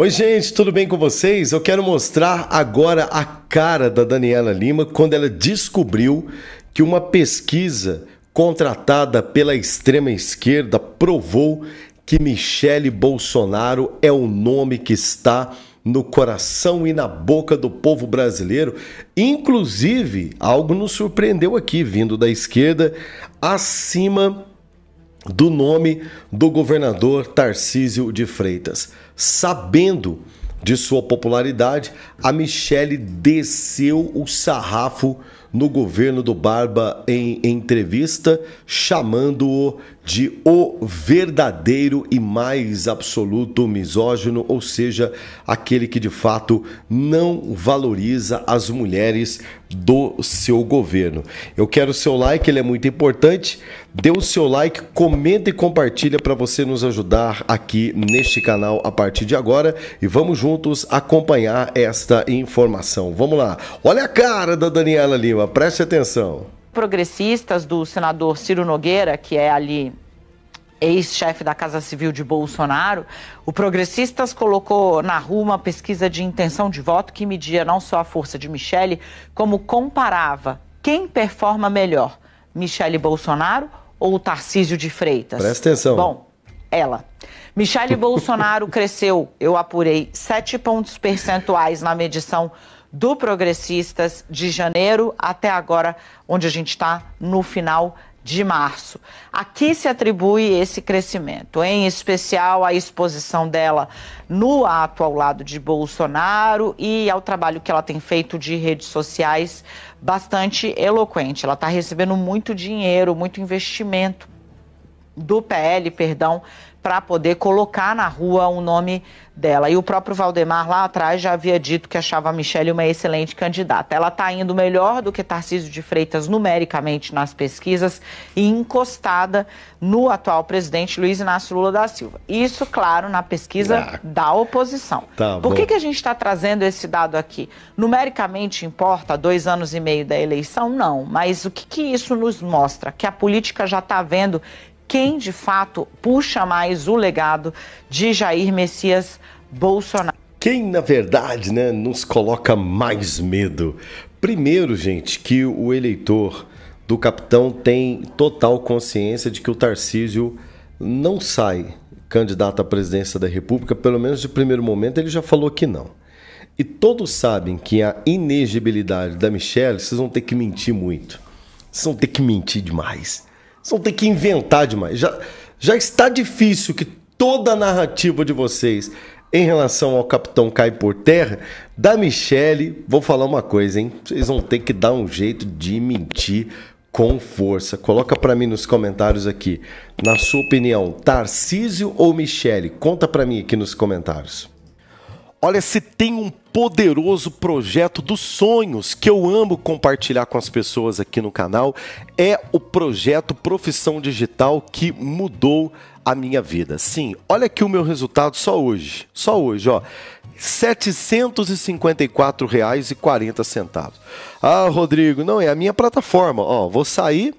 Oi, gente, tudo bem com vocês? Eu quero mostrar agora a cara da Daniela Lima quando ela descobriu que uma pesquisa contratada pela extrema esquerda provou que Michele Bolsonaro é o nome que está no coração e na boca do povo brasileiro. Inclusive, algo nos surpreendeu aqui, vindo da esquerda, acima do nome do governador Tarcísio de Freitas. Sabendo de sua popularidade, a Michele desceu o sarrafo no governo do Barba em entrevista, chamando-o de o verdadeiro e mais absoluto misógino, ou seja, aquele que de fato não valoriza as mulheres do seu governo. Eu quero o seu like, ele é muito importante. Dê o seu like, comenta e compartilha para você nos ajudar aqui neste canal a partir de agora e vamos juntos acompanhar esta informação. Vamos lá. Olha a cara da Daniela Lima preste atenção. Progressistas do senador Ciro Nogueira, que é ali ex-chefe da Casa Civil de Bolsonaro, o Progressistas colocou na rua uma pesquisa de intenção de voto que media não só a força de Michele, como comparava quem performa melhor, Michele Bolsonaro ou Tarcísio de Freitas. Presta atenção. Bom, ela. Michele Bolsonaro cresceu, eu apurei, 7 pontos percentuais na medição do Progressistas de janeiro até agora, onde a gente está no final de março. Aqui se atribui esse crescimento? Em especial à exposição dela no ato ao lado de Bolsonaro e ao trabalho que ela tem feito de redes sociais bastante eloquente. Ela está recebendo muito dinheiro, muito investimento do PL, perdão, para poder colocar na rua o nome dela. E o próprio Valdemar lá atrás já havia dito que achava a Michelle uma excelente candidata. Ela está indo melhor do que Tarcísio de Freitas numericamente nas pesquisas e encostada no atual presidente Luiz Inácio Lula da Silva. Isso, claro, na pesquisa ah, da oposição. Tá Por que, que a gente está trazendo esse dado aqui? Numericamente importa dois anos e meio da eleição? Não. Mas o que, que isso nos mostra? Que a política já está vendo quem de fato puxa mais o legado de Jair Messias Bolsonaro. Quem, na verdade, né, nos coloca mais medo? Primeiro, gente, que o eleitor do capitão tem total consciência de que o Tarcísio não sai candidato à presidência da República, pelo menos de primeiro momento ele já falou que não. E todos sabem que a inegibilidade da Michelle, vocês vão ter que mentir muito. Vocês vão ter que mentir demais. Vocês vão ter que inventar demais. Já, já está difícil que toda a narrativa de vocês em relação ao Capitão Cai por Terra, da Michelle, vou falar uma coisa, hein? Vocês vão ter que dar um jeito de mentir com força. Coloca para mim nos comentários aqui. Na sua opinião, Tarcísio ou Michelle? Conta para mim aqui nos comentários. Olha, se tem um poderoso projeto dos sonhos que eu amo compartilhar com as pessoas aqui no canal, é o projeto Profissão Digital que mudou a minha vida. Sim, olha aqui o meu resultado só hoje, só hoje, ó. R$ 754,40. Ah, Rodrigo, não é a minha plataforma, ó, vou sair,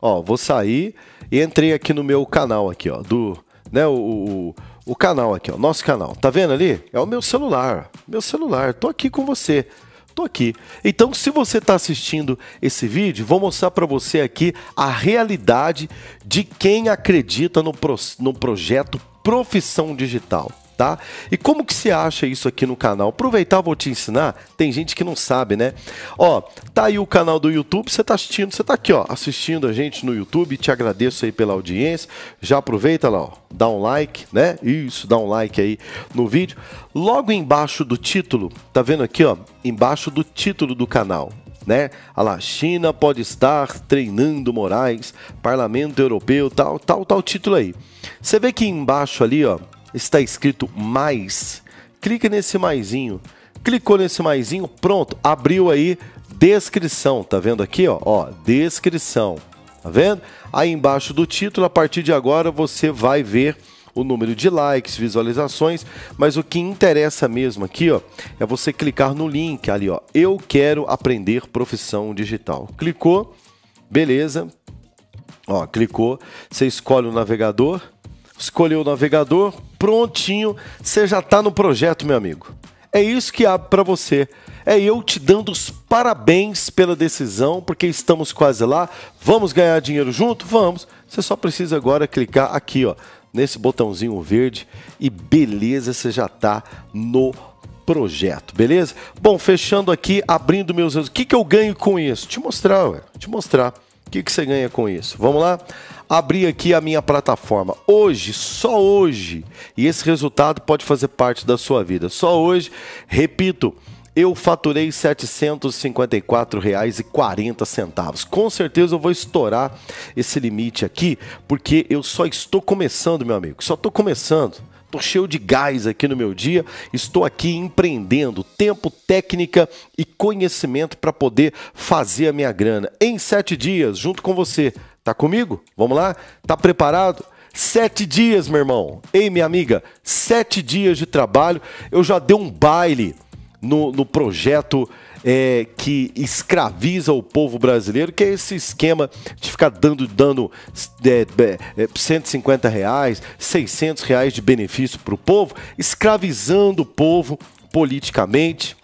ó, vou sair e entrei aqui no meu canal aqui, ó, do, né, o, o o canal aqui, o nosso canal. Tá vendo ali? É o meu celular. Meu celular. Tô aqui com você. Tô aqui. Então, se você está assistindo esse vídeo, vou mostrar para você aqui a realidade de quem acredita no, pro, no projeto Profissão Digital tá? E como que se acha isso aqui no canal? Aproveitar, vou te ensinar. Tem gente que não sabe, né? Ó, tá aí o canal do YouTube, você tá assistindo, você tá aqui, ó, assistindo a gente no YouTube. Te agradeço aí pela audiência. Já aproveita lá, ó, dá um like, né? Isso, dá um like aí no vídeo. Logo embaixo do título, tá vendo aqui, ó, embaixo do título do canal, né? A lá, China pode estar treinando Moraes, Parlamento Europeu, tal, tal, tal título aí. Você vê que embaixo ali, ó, está escrito mais. Clique nesse maisinho. Clicou nesse maisinho, pronto, abriu aí descrição, tá vendo aqui, ó, ó, descrição. Tá vendo? Aí embaixo do título, a partir de agora você vai ver o número de likes, visualizações, mas o que interessa mesmo aqui, ó, é você clicar no link ali, ó. Eu quero aprender profissão digital. Clicou, beleza? Ó, clicou, você escolhe o navegador, escolheu o navegador, prontinho, você já está no projeto, meu amigo. É isso que abre para você. É eu te dando os parabéns pela decisão, porque estamos quase lá. Vamos ganhar dinheiro junto? Vamos. Você só precisa agora clicar aqui, ó, nesse botãozinho verde e beleza, você já está no projeto, beleza? Bom, fechando aqui, abrindo meus olhos. O que, que eu ganho com isso? Te mostrar, ué. Te mostrar. O que, que você ganha com isso? Vamos lá? Abri aqui a minha plataforma. Hoje, só hoje, e esse resultado pode fazer parte da sua vida. Só hoje, repito, eu faturei R$ 754,40. Com certeza eu vou estourar esse limite aqui, porque eu só estou começando, meu amigo. Só estou começando. Estou cheio de gás aqui no meu dia, estou aqui empreendendo tempo, técnica e conhecimento para poder fazer a minha grana em sete dias, junto com você. Tá comigo? Vamos lá? Tá preparado? Sete dias, meu irmão. Ei, minha amiga, sete dias de trabalho. Eu já dei um baile no, no projeto é, que escraviza o povo brasileiro, que é esse esquema de ficar dando, dando é, é, 150 é, reais, 600 reais de benefício para o povo, escravizando o povo politicamente,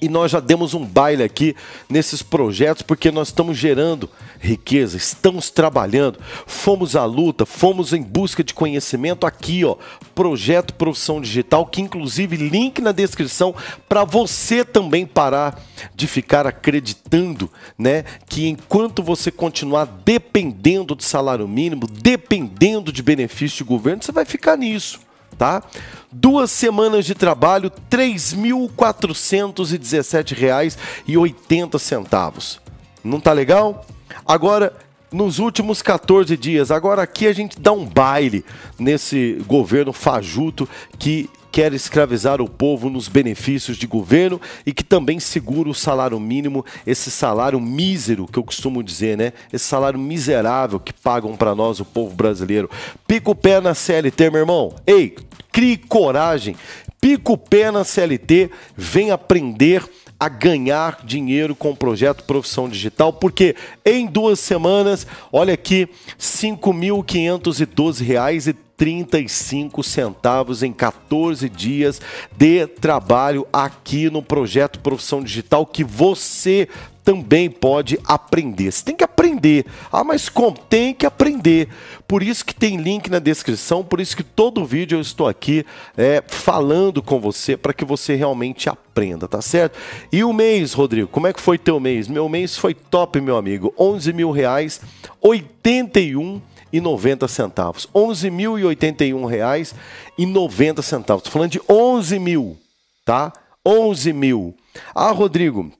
e nós já demos um baile aqui nesses projetos porque nós estamos gerando riqueza, estamos trabalhando, fomos à luta, fomos em busca de conhecimento aqui, ó, projeto Profissão Digital, que inclusive link na descrição para você também parar de ficar acreditando, né, que enquanto você continuar dependendo de salário mínimo, dependendo de benefício de governo, você vai ficar nisso tá? Duas semanas de trabalho, R$ 3.417,80. Não tá legal? Agora, nos últimos 14 dias. Agora aqui a gente dá um baile nesse governo fajuto que quer escravizar o povo nos benefícios de governo e que também segura o salário mínimo, esse salário mísero que eu costumo dizer, né? Esse salário miserável que pagam para nós o povo brasileiro. Pica o pé na CLT, meu irmão. Ei, crie coragem. Pica o pé na CLT, vem aprender a ganhar dinheiro com o projeto Profissão Digital, porque em duas semanas, olha aqui, R$ 5.512,30 35 centavos em 14 dias de trabalho aqui no projeto Profissão Digital que você também pode aprender. Você tem que aprender. Ah, mas como? Tem que aprender. Por isso que tem link na descrição, por isso que todo vídeo eu estou aqui é, falando com você para que você realmente aprenda, tá certo? E o mês, Rodrigo, como é que foi teu mês? Meu mês foi top, meu amigo. 11 mil reais, 81 reais e noventa centavos. Onze mil e oitenta e um reais e noventa centavos. Estou falando de 11 mil, tá? 11 mil. Ah, Rodrigo,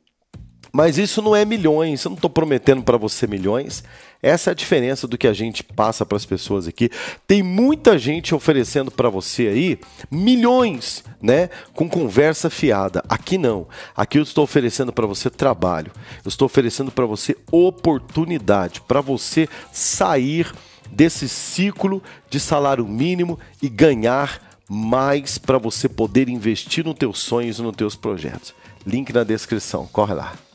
mas isso não é milhões. Eu não estou prometendo para você milhões. Essa é a diferença do que a gente passa para as pessoas aqui. Tem muita gente oferecendo para você aí milhões, né? Com conversa fiada. Aqui não. Aqui eu estou oferecendo para você trabalho. Eu estou oferecendo para você oportunidade, para você sair desse ciclo de salário mínimo e ganhar mais para você poder investir nos teus sonhos e nos teus projetos. Link na descrição, corre lá.